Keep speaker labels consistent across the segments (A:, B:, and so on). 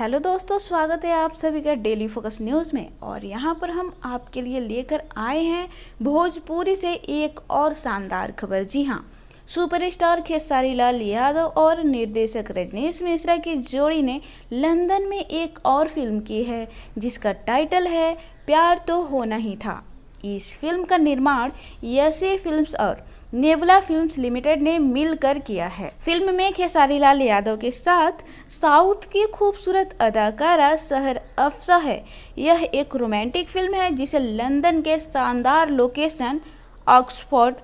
A: hello दोस्तों स्वागत है आप सभी का डेली फोकस न्यूज़ में और यहाँ पर हम आपके लिए लेकर आए हैं भोजपुरी से एक और शानदार खबर जी हाँ सुपरस्टार खेसारी लाल यादव और निर्देशक रजनीश मिश्रा की जोड़ी ने लंदन में एक और फिल्म की है जिसका टाइटल है प्यार तो होना ही था इस फिल्म का निर्माण यसी फिल्म्स और नेवला फिल्म्स लिमिटेड ने मिलकर किया है फिल्म में खेसारी लाल यादव के साथ साउथ की खूबसूरत अदाकारा सहर अफसा है यह एक रोमांटिक फिल्म है जिसे लंदन के शानदार location Oxford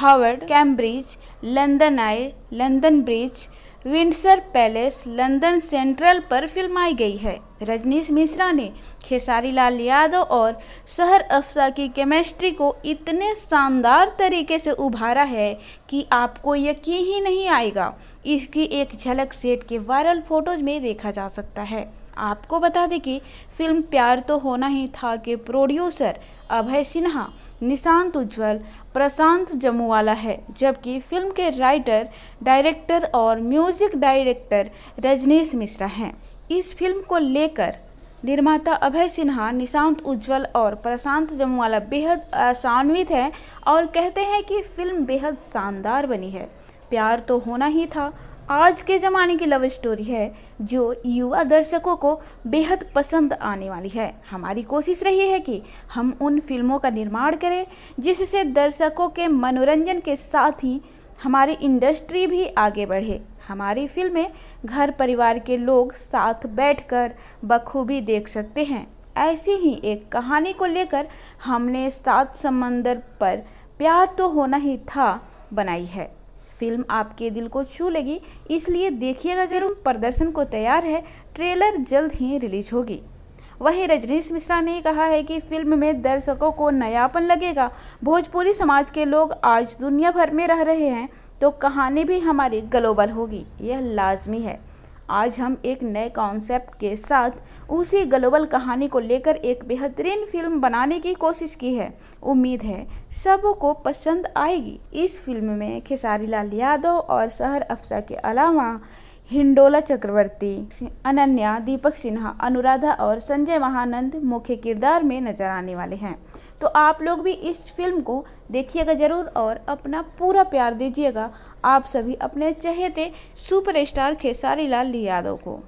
A: Harvard Cambridge London Eye London Bridge Windsor Palace London Central पर फिल्माई गई है रजनीश मिश्रा ने खेसारी लाल यादव और शहर अफसा की केमिस्ट्री को इतने शानदार तरीके से उभारा है कि आपको यकीन ही नहीं आएगा इसकी एक झलक सेट के वायरल फोटोज में देखा जा सकता है आपको बता दें कि फिल्म प्यार तो होना ही था कि प्रोड्यूसर अभय सिन्हा निशांत उज्जवल प्रशांत जमुवाला है जबकि फिल्म के राइटर डायरेक्टर और म्यूजिक डायरेक्टर रजनीश मिश्रा हैं इस फिल्म को लेकर निर्माता अभय सिन्हा निशांत उज्जवल और प्रशांत जमुवाला बेहद आसान्वित हैं और कहते हैं कि फिल्म बेहद शानदार बनी है प्यार तो होना ही था आज के ज़माने की लव स्टोरी है जो युवा दर्शकों को बेहद पसंद आने वाली है हमारी कोशिश रही है कि हम उन फिल्मों का निर्माण करें जिससे दर्शकों के मनोरंजन के साथ ही हमारी इंडस्ट्री भी आगे बढ़े हमारी फिल्में घर परिवार के लोग साथ बैठकर बखूबी देख सकते हैं ऐसी ही एक कहानी को लेकर हमने सात समंदर पर प्यार तो होना ही था बनाई है फिल्म आपके दिल को छू लेगी इसलिए देखिएगा जरूर प्रदर्शन को तैयार है ट्रेलर जल्द ही रिलीज होगी वहीं रजनीश मिश्रा ने कहा है कि फिल्म में दर्शकों को नयापन लगेगा भोजपुरी समाज के लोग आज दुनिया भर में रह रहे हैं तो कहानी भी हमारी ग्लोबल होगी यह लाजमी है आज हम एक नए कॉन्सेप्ट के साथ उसी ग्लोबल कहानी को लेकर एक बेहतरीन फिल्म बनाने की कोशिश की है उम्मीद है सबको पसंद आएगी इस फिल्म में खेसारी लाल यादव और शहर अफसा के अलावा हिंडोला चक्रवर्ती अनन्या दीपक सिन्हा अनुराधा और संजय महानंद मुख्य किरदार में नजर आने वाले हैं तो आप लोग भी इस फिल्म को देखिएगा ज़रूर और अपना पूरा प्यार दीजिएगा आप सभी अपने चहेते सुपरस्टार खेसारी लाल यादव को